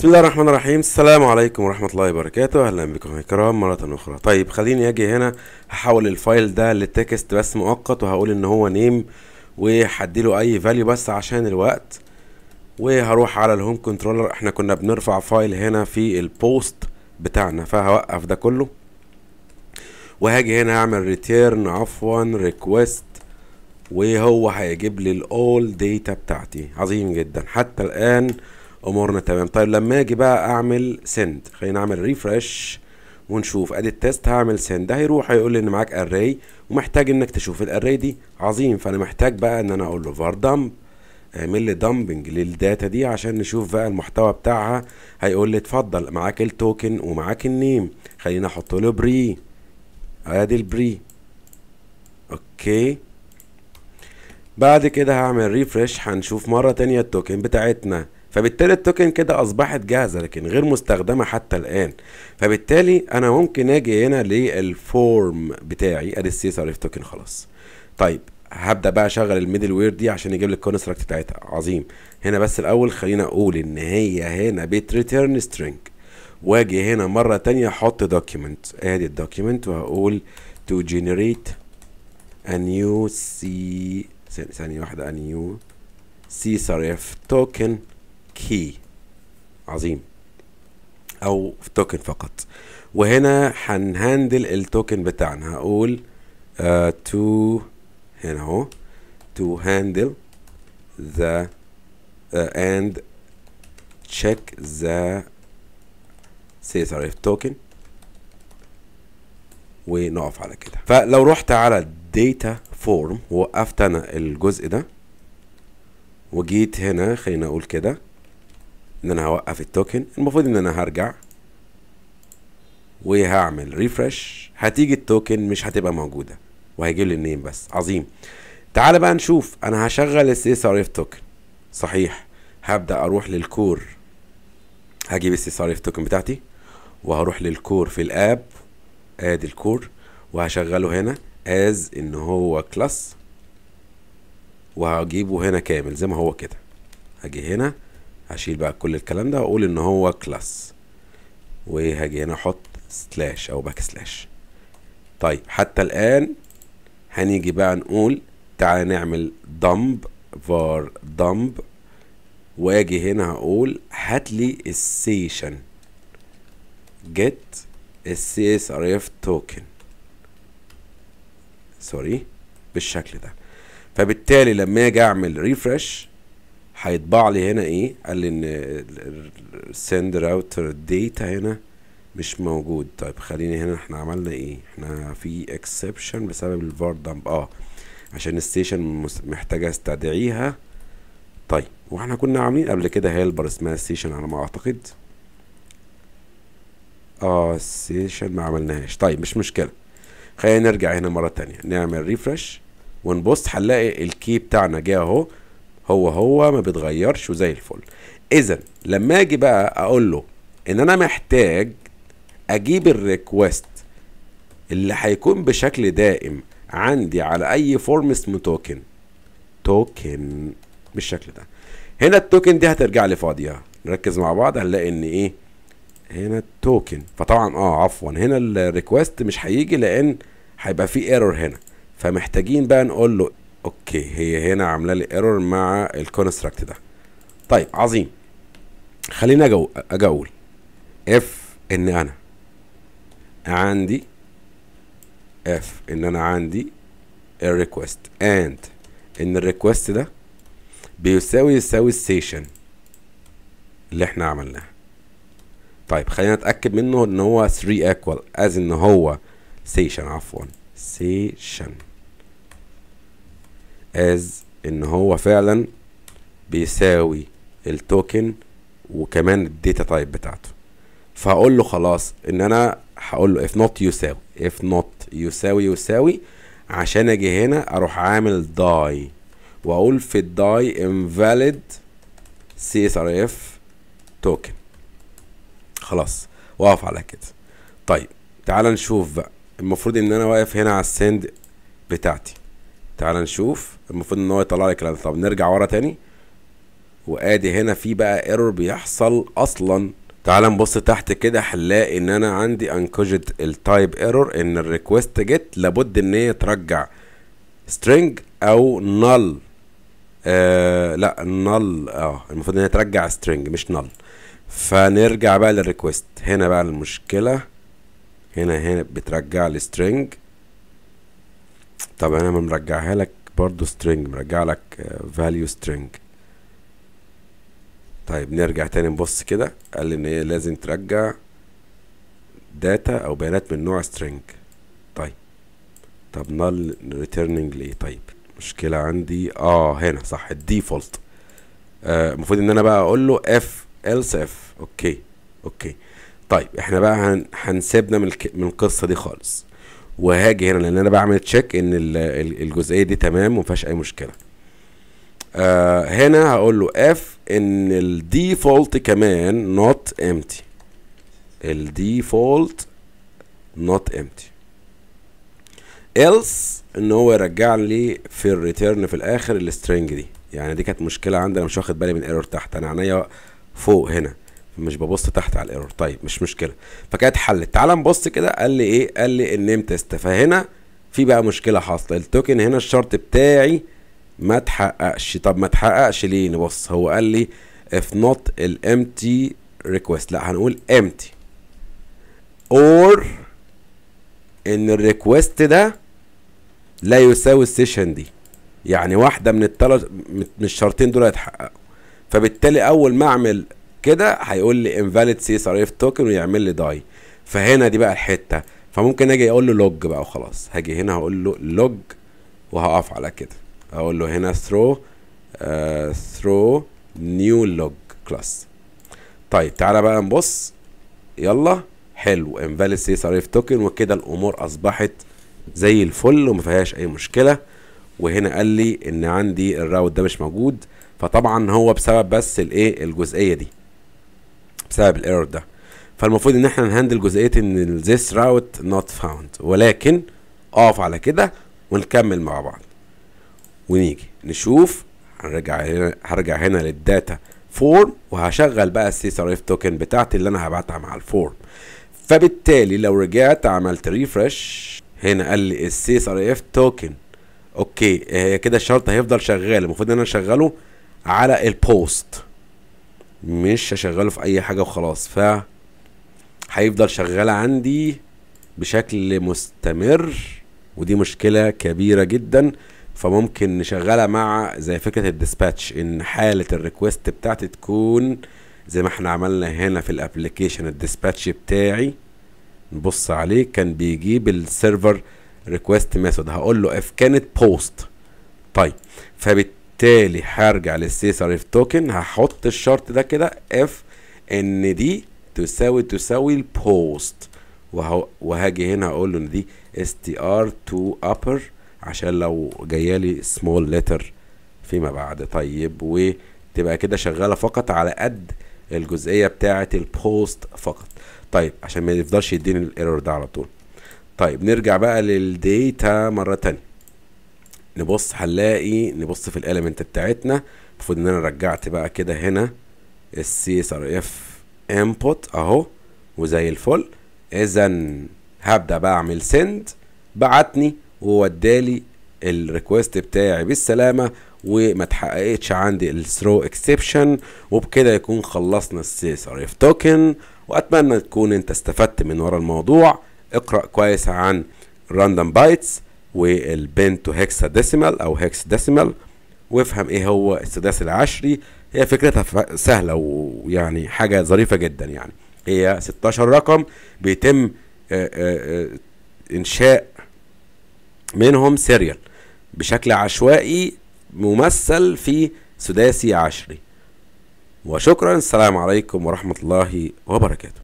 بسم الله الرحمن الرحيم السلام عليكم ورحمة الله وبركاته أهلا بكم يا كرام مرة أخرى طيب خليني أجي هنا هحول الفايل ده للتكست بس مؤقت وهقول إن هو نيم وهديله أي فاليو بس عشان الوقت وهروح على الهوم كنترولر احنا كنا بنرفع فايل هنا في البوست بتاعنا فهوقف ده كله وهاجي هنا هعمل ريتيرن عفوا ريكويست وهو هيجيب لي الاول ديتا بتاعتي عظيم جدا حتى الآن امورنا تمام طيب لما اجي بقى اعمل سند خلينا اعمل ريفرش ونشوف ادي التست هعمل سند ده هيروح هيقول لي ان معاك اري ومحتاج انك تشوف الاري دي عظيم فانا محتاج بقى ان انا اقول له فار دمب اعمل لي دامبنج للداتا دي عشان نشوف بقى المحتوى بتاعها هيقول لي اتفضل معاك التوكن ومعاك النيم خلينا احط له بري ادي البري اوكي بعد كده هعمل ريفرش هنشوف مره تانية التوكن بتاعتنا فبالتالي التوكن كده اصبحت جاهزه لكن غير مستخدمه حتى الان فبالتالي انا ممكن اجي هنا للفورم بتاعي ادي السي اس ار اف توكن خلاص طيب هبدا بقى اشغل الميدل وير دي عشان يجيب لي الكونستراكت بتاعتها عظيم هنا بس الاول خلينا اقول ان هي هنا بيت ريتيرن سترينج واجي هنا مره تانية احط دوكيمنت ادي الدوكيمنت وهقول تو جينيريت ا نيو سي ثانية واحدة a new اف توكن كي عظيم او في توكن فقط وهنا هنهندل التوكن بتاعنا هقول تو آه، uh, هنا اهو تو هاندل ذا اند تشيك ذا سي سوري ار توكن ونقف على كده فلو رحت على داتا فورم وقفت انا الجزء ده وجيت هنا خلينا اقول كده ان انا هوقف التوكن المفروض ان انا هرجع وهعمل ريفرش هتيجي التوكن مش هتبقى موجوده وهيجيب لي النيم بس عظيم تعال بقى نشوف انا هشغل السي اس ار اف توكن صحيح هبدا اروح للكور هجيب السي اس ار اف توكن بتاعتي وهروح للكور في الاب ادي الكور وهشغله هنا از ان هو كلاس وهجيبه هنا كامل زي ما هو كده هاجي هنا هشيل بقى كل الكلام ده واقول ان هو كلاس وهاجي هنا احط سلاش او باك سلاش طيب حتى الان هنيجي بقى نقول تعالى نعمل دمب var dump واجي هنا هقول هات لي السيشن جيت السي اس ار اف توكن سوري بالشكل ده فبالتالي لما اجي اعمل ريفرش هيطبع لي هنا ايه قال لي ان السند راوتر داتا هنا مش موجود طيب خليني هنا احنا عملنا ايه احنا في اكسبشن بسبب الفار دمب اه عشان الستيشن محتاجه استدعيها طيب واحنا كنا عاملين قبل كده هيلبر اسمها ستيشن على ما اعتقد اه ستيشن ما عملناهاش طيب مش مشكله خلينا نرجع هنا مره تانية نعمل ريفرش ونبص هنلاقي الكي بتاعنا جه اهو هو هو ما بيتغيرش وزي الفل اذا لما اجي بقى اقول له ان انا محتاج اجيب الريكوست اللي هيكون بشكل دائم عندي على اي فورم اسمه توكن توكن بالشكل ده هنا التوكن دي هترجع لي فاضيه نركز مع بعض هنلاقي ان ايه هنا التوكن فطبعا اه عفوا هنا الريكوست مش هيجي لان هيبقى في ايرور هنا فمحتاجين بقى نقول له اوكي هي هنا عامله لي ايرور مع الكونستراكت ده طيب عظيم خليني اجي اجي اقول اف ان انا عندي اف ان انا عندي الريكوست اند ان الريكوست ده بيساوي يساوي السيشن اللي احنا عملناه طيب خلينا نتاكد منه ان هو 3 ايكوال از ان هو سيشن عفوا سيشن از ان هو فعلا بيساوي التوكن وكمان الداتا تايب بتاعته فهقول له خلاص ان انا هقول له اف نوت يساوي اف نوت يساوي يساوي عشان اجي هنا اروح عامل داي واقول في الداي انفاليد سي اس ار اف توكن خلاص واقف على كده طيب تعال نشوف بقى المفروض ان انا واقف هنا على السند بتاعتي تعال نشوف المفروض ان هو يطلع لك الكلام طب نرجع ورا تاني وادي هنا في بقى ايرور بيحصل اصلا تعال نبص تحت كده هنلاقي ان انا عندي انكوجد التايب ايرور ان الريكوست جيت لابد ان هي ترجع string او null آه لا null اه المفروض ان هي ترجع string مش null فنرجع بقى للريكوست هنا بقى المشكله هنا هنا بترجع لي string طب انا مرجعها لك برضو string مرجع لك آه، value string طيب نرجع تاني نبص كده قال لي ان هي لازم ترجع داتا او بيانات من نوع string طيب طب نل returning ليه طيب مشكلة عندي اه هنا صح الديفولت آه، المفروض آه ان انا بقى اقول له اف else اف اوكي اوكي طيب احنا بقى هنسيبنا من, الك... من القصة دي خالص وهاجي هنا لان انا بعمل تشيك ان الجزئيه دي تمام وما فيهاش اي مشكله آه هنا هقول له اف ان الديفولت كمان نوت امتي الديفولت نوت امتي else ان هو يرجع لي في الريتيرن في الاخر السترنج دي يعني دي كانت مشكله عندي انا مش واخد بالي من ايرور تحت انا عينيا فوق هنا مش ببص تحت على الايرور طيب مش مشكله فكانت حلت تعال نبص كده قال لي ايه قال لي النيم تيست فهنا في بقى مشكله حاصله التوكن هنا الشرط بتاعي ما تحققش طب ما تحققش ليه نبص هو قال لي if not الامتي request لا هنقول empty or ان الريكوست ده لا يساوي السيشن دي يعني واحده من الثلاث من الشرطين دول هيتحققوا فبالتالي اول ما اعمل كده هيقول لي invalid CSRF token ويعمل لي داي فهنا دي بقى الحته فممكن اجي اقول له لوج بقى وخلاص هاجي هنا هقول له لوج وهقف على كده اقول له هنا ثرو ثرو نيو لوج كلاس طيب تعالى بقى نبص يلا حلو invalid CSRF token وكده الامور اصبحت زي الفل وما فيهاش اي مشكله وهنا قال لي ان عندي الراوت ده مش موجود فطبعا هو بسبب بس الايه الجزئيه دي بسبب الايرور ده فالمفروض ان احنا نهندل جزئيه ان this route not found ولكن اقف على كده ونكمل مع بعض ونيجي نشوف هنرجع هنا هرجع هنا للداتا فورم وهشغل بقى السي ار اف توكن بتاعتي اللي انا هبعتها مع الفورم فبالتالي لو رجعت عملت ريفرش هنا قال لي السي ار اف توكن اوكي هي كده الشرط هيفضل شغال المفروض ان انا اشغله على البوست مش هشغله في اي حاجه وخلاص ف هيفضل شغال عندي بشكل مستمر ودي مشكله كبيره جدا فممكن نشغلها مع زي فكره الديسباتش ان حاله الريكوست بتاعتي تكون زي ما احنا عملنا هنا في الابلكيشن الديسباتش بتاعي نبص عليه كان بيجيب السيرفر ريكوست ميثود هقول له اف كانت بوست طيب فبالتالي بالتالي هرجع اف توكن هحط الشرط ده كده اف ان دي تساوي تساوي البوست وهاجي هنا اقول له ان دي اس تي ار تو upper عشان لو جايه لي سمول ليتر فيما بعد طيب وتبقى كده شغاله فقط على قد الجزئيه بتاعه البوست فقط طيب عشان ما يفضلش يديني الايرور ده على طول طيب نرجع بقى للديتا مره ثانيه نبص هنلاقي نبص في الاليمنت بتاعتنا المفروض ان انا رجعت بقى كده هنا السي اس ار اف انبوت اهو وزي الفل اذا هبدا بقى اعمل سند بعتني وودالي الريكوست بتاعي بالسلامه وما اتحققتش عندي الثرو اكسبشن وبكده يكون خلصنا السي اس ار اف توكن واتمنى تكون انت استفدت من ورا الموضوع اقرا كويس عن راندوم بايتس والبنتو هيكسا ديسيمال او هيكس ديسيمال وافهم ايه هو السداس العشري هي فكرتها سهله ويعني حاجه ظريفه جدا يعني هي 16 رقم بيتم آه، آه، آه، انشاء منهم سيريال بشكل عشوائي ممثل في سداسي عشري وشكرا السلام عليكم ورحمه الله وبركاته